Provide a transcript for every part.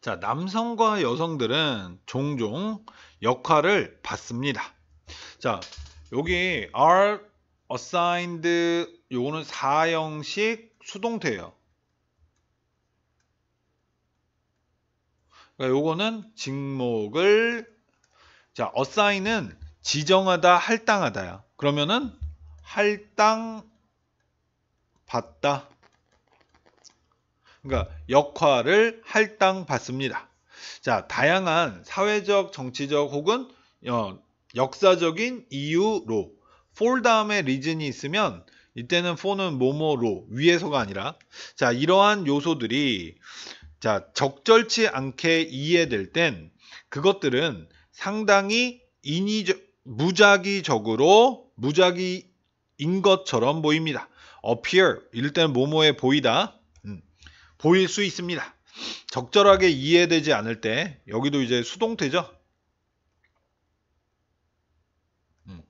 자, 남성과 여성들은 종종 역할을 받습니다. 자, 여기 are assigned 요거는 4형식 수동태예요. 그러니까 요거는 직목을 자, assign은 지정하다, 할당하다야. 그러면은 할당 받다. 그러니까 역할을 할당받습니다. 자, 다양한 사회적, 정치적 혹은 어, 역사적인 이유로 for 다음에 리즌이 있으면 이때는 for는 뭐뭐로 위에서가 아니라 자 이러한 요소들이 자 적절치 않게 이해될 땐 그것들은 상당히 인위적 무작위적으로 무작위인 것처럼 보입니다. appear 이럴 때는 뭐뭐에 보이다 보일 수 있습니다. 적절하게 이해되지 않을 때 여기도 이제 수동태죠. 음.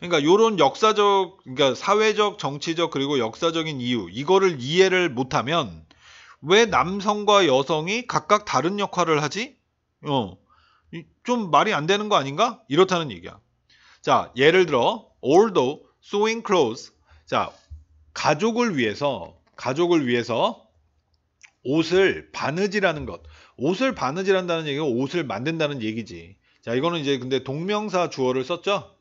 그러니까 이런 역사적 그러니까 사회적 정치적 그리고 역사적인 이유 이거를 이해를 못하면 왜 남성과 여성이 각각 다른 역할을 하지? 어. 좀 말이 안 되는 거 아닌가? 이렇다는 얘기야. 자, 예를 들어 although sewing clothes 자, 가족을 위해서 가족을 위해서 옷을 바느질하는 것. 옷을 바느질한다는 얘기가 옷을 만든다는 얘기지. 자, 이거는 이제 근데 동명사 주어를 썼죠?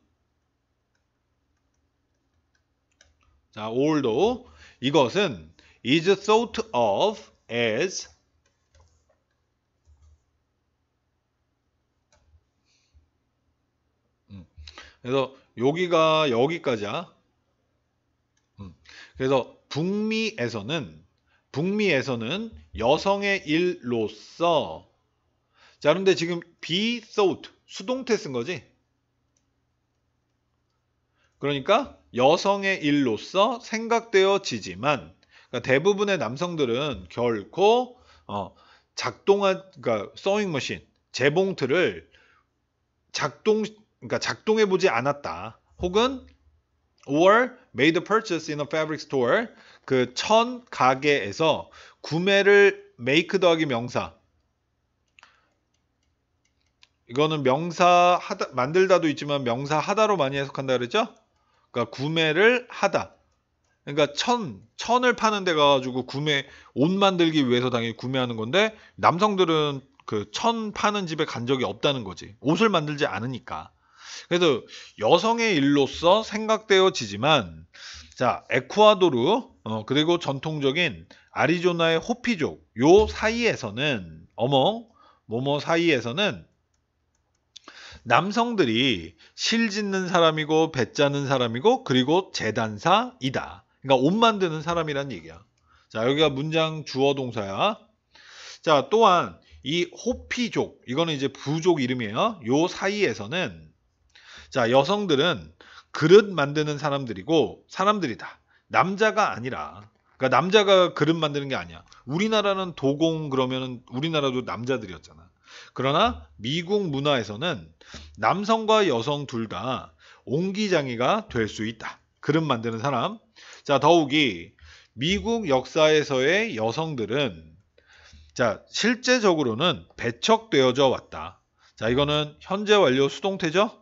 자, although 이것은 is thought of as 음. 그래서 여기가 여기까지야. 음. 그래서 북미에서는 북미에서는 여성의 일로서 자 그런데 지금 be thought 수동태 쓴 거지 그러니까 여성의 일로서 생각되어지지만 그러니까 대부분의 남성들은 결코 어, 작동한 그러니까 서잉 머신 재봉틀을 작동 그러니까 작동해 보지 않았다 혹은 or made a purchase in a fabric store 그 천 가게에서 구매를 make 더하기 명사 이거는 명사 하다 만들다도 있지만 명사 하다로 많이 해석한다 그랬죠? 그러니까 구매를 하다. 그러니까 천 천을 파는 데 가가지고 구매 옷 만들기 위해서 당연히 구매하는 건데 남성들은 그 천 파는 집에 간 적이 없다는 거지. 옷을 만들지 않으니까. 그래서 여성의 일로서 생각되어지지만 자 에콰도르 어, 그리고 전통적인 아리조나의 호피족 요 사이에서는 어머 모모 사이에서는 남성들이 실 짓는 사람이고 배 짜는 사람이고 그리고 재단사이다. 그러니까 옷 만드는 사람이란 얘기야. 자 여기가 문장 주어 동사야. 자 또한 이 호피족 이거는 이제 부족 이름이에요. 요 사이에서는 자, 여성들은 그릇 만드는 사람들이고 사람들이다. 남자가 아니라. 그러니까 남자가 그릇 만드는 게 아니야. 우리나라는 도공 그러면은 우리나라도 남자들이었잖아. 그러나 미국 문화에서는 남성과 여성 둘 다 옹기장이가 될 수 있다. 그릇 만드는 사람. 자, 더욱이 미국 역사에서의 여성들은 자, 실제적으로는 배척되어져 왔다. 자, 이거는 현재 완료 수동태죠?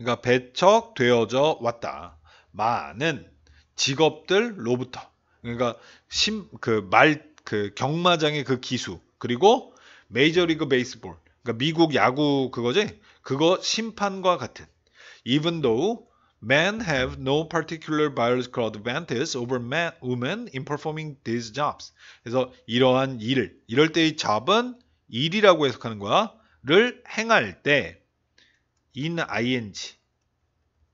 그러니까 배척되어져 왔다. 많은 직업들로부터 그러니까 심, 그 말 그 경마장의 그 기수 그리고 메이저리그 베이스볼 그러니까 미국 야구 그거지 그거 심판과 같은 even though men have no particular biological advantage over men, women in performing these jobs 그래서 이러한 일을 이럴 때의 job은 일이라고 해석하는 거야를 행할 때 in ing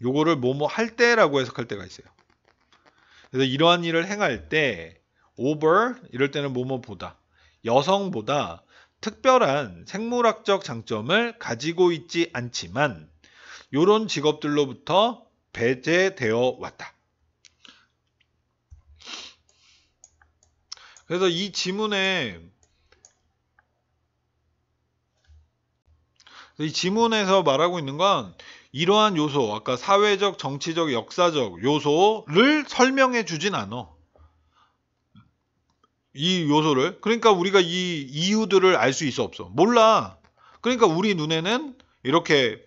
요거를 뭐뭐 할 때라고 해석할 때가 있어요. 그래서 이러한 일을 행할 때 over 이럴 때는 뭐뭐 보다 여성보다 특별한 생물학적 장점을 가지고 있지 않지만 요런 직업들로부터 배제되어 왔다. 그래서 이 지문에 이 지문에서 말하고 있는 건 이러한 요소, 아까 사회적, 정치적, 역사적 요소를 설명해 주진 않아이 요소를. 그러니까 우리가 이 이유들을 알 수 있어 없어. 몰라. 그러니까 우리 눈에는 이렇게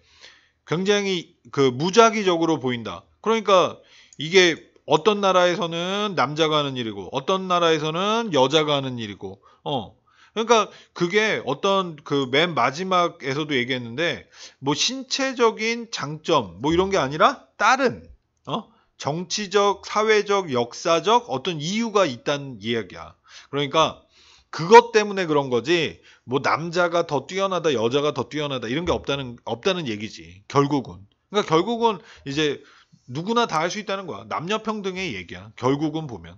굉장히 그 무작위적으로 보인다. 그러니까 이게 어떤 나라에서는 남자가 하는 일이고 어떤 나라에서는 여자가 하는 일이고 어 그러니까 그게 어떤 그 맨 마지막에서도 얘기했는데 뭐 신체적인 장점 뭐 이런 게 아니라 다른 어? 정치적, 사회적, 역사적 어떤 이유가 있다는 이야기야. 그러니까 그것 때문에 그런 거지. 뭐 남자가 더 뛰어나다, 여자가 더 뛰어나다 이런 게 없다는 없다는 얘기지. 결국은. 그러니까 결국은 이제 누구나 다 할 수 있다는 거야. 남녀 평등의 얘기야. 결국은 보면.